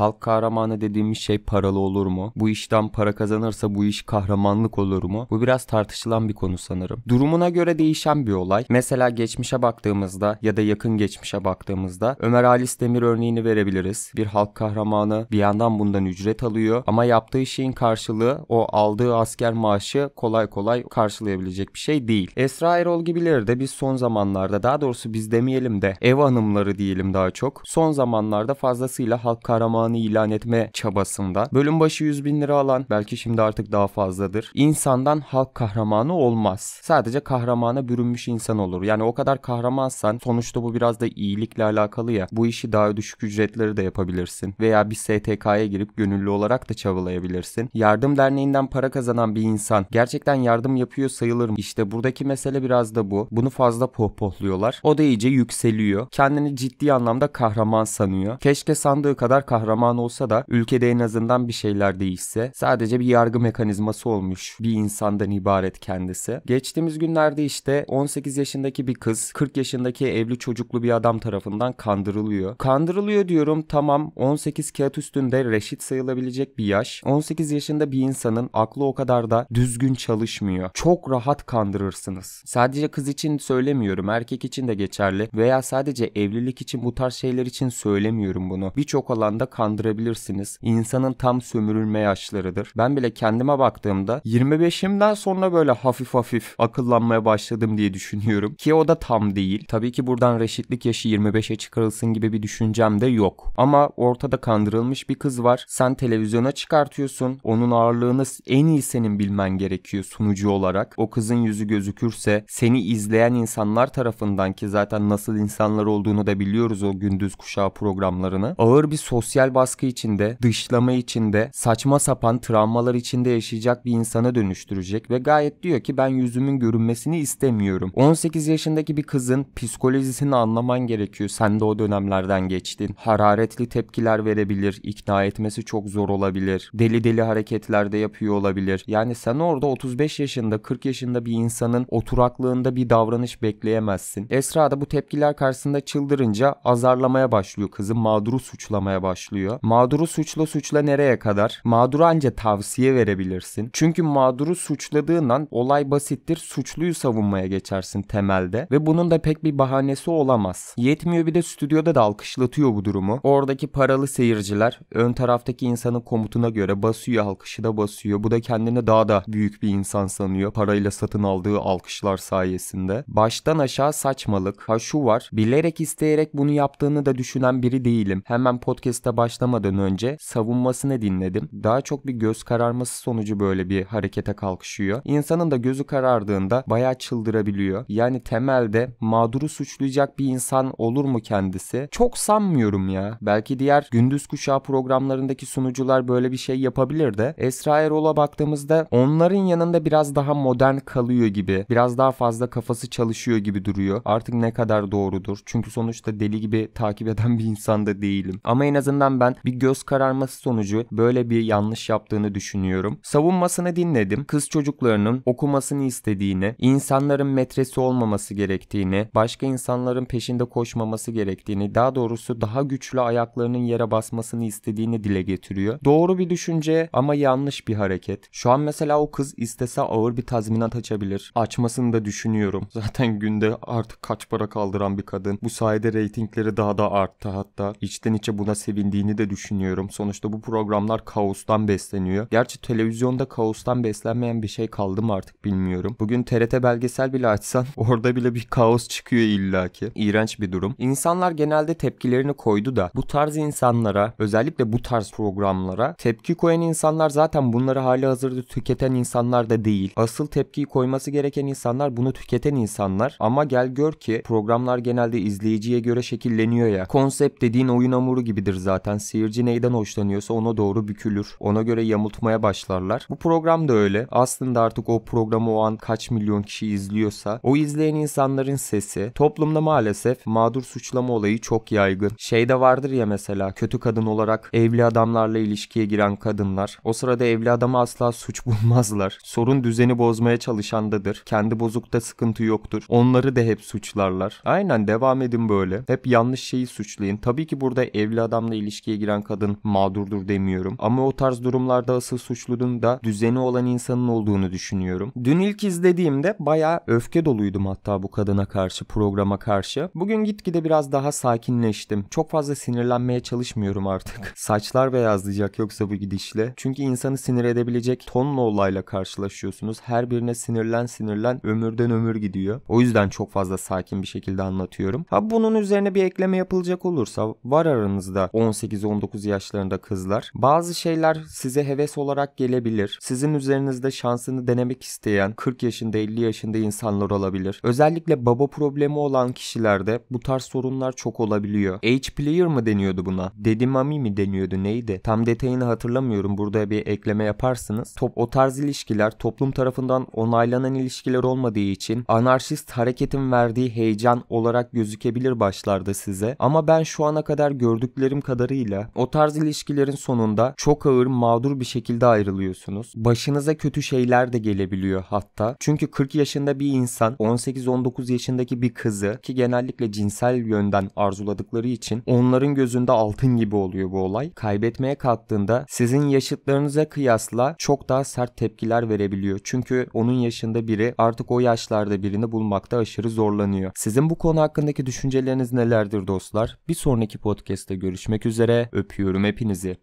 Halk kahramanı dediğimiz şey paralı olur mu? Bu işten para kazanırsa bu iş kahramanlık olur mu? Bu biraz tartışılan bir konu sanırım. Durumuna göre değişen bir olay. Mesela geçmişe baktığımızda ya da yakın geçmişe baktığımızda Ömer Halis Demir örneğini verebiliriz. Bir halk kahramanı bir yandan bundan ücret alıyor ama yaptığı şeyin karşılığı o aldığı asker maaşı kolay kolay karşılayabilecek bir şey değil. Esra Erol gibileri de biz son zamanlarda daha doğrusu biz demeyelim de ev hanımları diyelim daha çok. Son zamanlarda fazlasıyla halk kahramanı alanı ilan etme çabasında bölüm başı 100 bin lira alan belki şimdi artık daha fazladır insandan halk kahramanı olmaz. Sadece kahramana bürünmüş insan olur. Yani o kadar kahramansan sonuçta bu biraz da iyilikle alakalı ya bu işi daha düşük ücretleri de yapabilirsin veya bir STK'ya girip gönüllü olarak da çabalayabilirsin. Yardım derneğinden para kazanan bir insan gerçekten yardım yapıyor sayılır mı? İşte buradaki mesele biraz da bu. Bunu fazla pohpohluyorlar. O da iyice yükseliyor. Kendini ciddi anlamda kahraman sanıyor. Keşke sandığı kadar kahraman kahraman olsa da ülkede en azından bir şeyler değişse sadece bir yargı mekanizması olmuş bir insandan ibaret kendisi. Geçtiğimiz günlerde işte 18 yaşındaki bir kız 40 yaşındaki evli çocuklu bir adam tarafından kandırılıyor. Kandırılıyor diyorum tamam 18 kağıt üstünde reşit sayılabilecek bir yaş. 18 yaşında bir insanın aklı o kadar da düzgün çalışmıyor. Çok rahat kandırırsınız. Sadece kız için söylemiyorum erkek için de geçerli veya sadece evlilik için bu tarz şeyler için söylemiyorum bunu. Birçok alanda kandırabilirsiniz. İnsanın tam sömürülme yaşlarıdır. Ben bile kendime baktığımda 25'imden sonra böyle hafif hafif akıllanmaya başladım diye düşünüyorum. Ki o da tam değil. Tabii ki buradan reşitlik yaşı 25'e çıkarılsın gibi bir düşüncem de yok. Ama ortada kandırılmış bir kız var. Sen televizyona çıkartıyorsun. Onun ağırlığını en iyi senin bilmen gerekiyor sunucu olarak. O kızın yüzü gözükürse seni izleyen insanlar tarafından ki zaten nasıl insanlar olduğunu da biliyoruz o gündüz kuşağı programlarını. Ağır bir sosyal sosyal baskı içinde, dışlama içinde, saçma sapan travmalar içinde yaşayacak bir insana dönüştürecek ve gayet diyor ki ben yüzümün görünmesini istemiyorum. 18 yaşındaki bir kızın psikolojisini anlaman gerekiyor. Sen de o dönemlerden geçtin. Hararetli tepkiler verebilir, ikna etmesi çok zor olabilir. Deli deli hareketler de yapıyor olabilir. Yani sen orada 35 yaşında, 40 yaşında bir insanın oturaklığında bir davranış bekleyemezsin. Esra da bu tepkiler karşısında çıldırınca azarlamaya başlıyor kızı, mağduru suçlamaya başlıyor oluyor. Mağduru suçla suçla nereye kadar? Mağduru anca tavsiye verebilirsin. Çünkü mağduru suçladığından olay basittir. Suçluyu savunmaya geçersin temelde ve bunun da pek bir bahanesi olamaz. Yetmiyor bir de stüdyoda da alkışlatıyor bu durumu. Oradaki paralı seyirciler ön taraftaki insanın komutuna göre basıyor alkışı da basıyor. Bu da kendini daha da büyük bir insan sanıyor. Parayla satın aldığı alkışlar sayesinde. Baştan aşağı saçmalık. Ha şu var. Bilerek isteyerek bunu yaptığını da düşünen biri değilim. Hemen podcastte baş başlamadan önce savunmasını dinledim. Daha çok bir göz kararması sonucu böyle bir harekete kalkışıyor. İnsanın da gözü karardığında bayağı çıldırabiliyor. Yani temelde mağduru suçlayacak bir insan olur mu kendisi? Çok sanmıyorum ya. Belki diğer gündüz kuşağı programlarındaki sunucular böyle bir şey yapabilir de Esra Erol'a baktığımızda onların yanında biraz daha modern kalıyor gibi. Biraz daha fazla kafası çalışıyor gibi duruyor. Artık ne kadar doğrudur. Çünkü sonuçta deli gibi takip eden bir insan da değilim. Ama en azından ben bir göz kararması sonucu böyle bir yanlış yaptığını düşünüyorum. Savunmasını dinledim. Kız çocuklarının okumasını istediğini, insanların metresi olmaması gerektiğini, başka insanların peşinde koşmaması gerektiğini, daha doğrusu daha güçlü ayaklarının yere basmasını istediğini dile getiriyor. Doğru bir düşünce ama yanlış bir hareket. Şu an mesela o kız istese ağır bir tazminat açabilir. Açmasını da düşünüyorum. Zaten günde artık kaç para kaldıran bir kadın. Bu sayede reytingleri daha da arttı hatta. İçten içe buna sevindiğini gerektiğini de düşünüyorum. Sonuçta bu programlar kaostan besleniyor. Gerçi televizyonda kaostan beslenmeyen bir şey kaldı mı artık bilmiyorum. Bugün TRT belgesel bile açsan orada bile bir kaos çıkıyor illaki. İğrenç bir durum. İnsanlar genelde tepkilerini koydu da bu tarz insanlara özellikle bu tarz programlara tepki koyan insanlar zaten bunları hali hazırda tüketen insanlar da değil. Asıl tepkiyi koyması gereken insanlar bunu tüketen insanlar ama gel gör ki programlar genelde izleyiciye göre şekilleniyor ya. Konsept dediğin oyun hamuru gibidir zaten seyirci neyden hoşlanıyorsa ona doğru bükülür. Ona göre yamultmaya başlarlar. Bu program da öyle. Aslında artık o programı o an kaç milyon kişi izliyorsa o izleyen insanların sesi toplumda maalesef mağdur suçlama olayı çok yaygın. Şey de vardır ya mesela kötü kadın olarak evli adamlarla ilişkiye giren kadınlar. O sırada evli adamı asla suç bulmazlar. Sorun düzeni bozmaya çalışandadır. Kendi bozukta sıkıntı yoktur. Onları da hep suçlarlar. Aynen devam edin böyle. Hep yanlış şeyi suçlayın. Tabii ki burada evli adamla ilişki ilişkiye giren kadın mağdurdur demiyorum. Ama o tarz durumlarda asıl suçlunun da düzeni olan insanın olduğunu düşünüyorum. Dün ilk izlediğimde baya öfke doluydum hatta bu kadına karşı, programa karşı. Bugün gitgide biraz daha sakinleştim. Çok fazla sinirlenmeye çalışmıyorum artık. Saçlar beyazlayacak yoksa bu gidişle. Çünkü insanı sinir edebilecek tonla olayla karşılaşıyorsunuz. Her birine sinirlen sinirlen ömürden ömür gidiyor. O yüzden çok fazla sakin bir şekilde anlatıyorum. Ha bunun üzerine bir ekleme yapılacak olursa var aranızda 18 18-19 yaşlarında kızlar. Bazı şeyler size heves olarak gelebilir. Sizin üzerinizde şansını denemek isteyen 40 yaşında 50 yaşında insanlar olabilir. Özellikle baba problemi olan kişilerde bu tarz sorunlar çok olabiliyor. Age player mı deniyordu buna? Dedimami mi deniyordu neydi? Tam detayını hatırlamıyorum. Burada bir ekleme yaparsınız. Top o tarz ilişkiler toplum tarafından onaylanan ilişkiler olmadığı için anarşist hareketin verdiği heyecan olarak gözükebilir başlarda size. Ama ben şu ana kadar gördüklerim kadarıyla insanlarıyla o tarz ilişkilerin sonunda çok ağır mağdur bir şekilde ayrılıyorsunuz. Başınıza kötü şeyler de gelebiliyor hatta. Çünkü 40 yaşında bir insan 18-19 yaşındaki bir kızı ki genellikle cinsel yönden arzuladıkları için onların gözünde altın gibi oluyor bu olay. Kaybetmeye kalktığında sizin yaşıtlarınıza kıyasla çok daha sert tepkiler verebiliyor. Çünkü onun yaşında biri artık o yaşlarda birini bulmakta aşırı zorlanıyor. Sizin bu konu hakkındaki düşünceleriniz nelerdir dostlar? Bir sonraki podcast'te görüşmek üzere üzere öpüyorum hepinizi.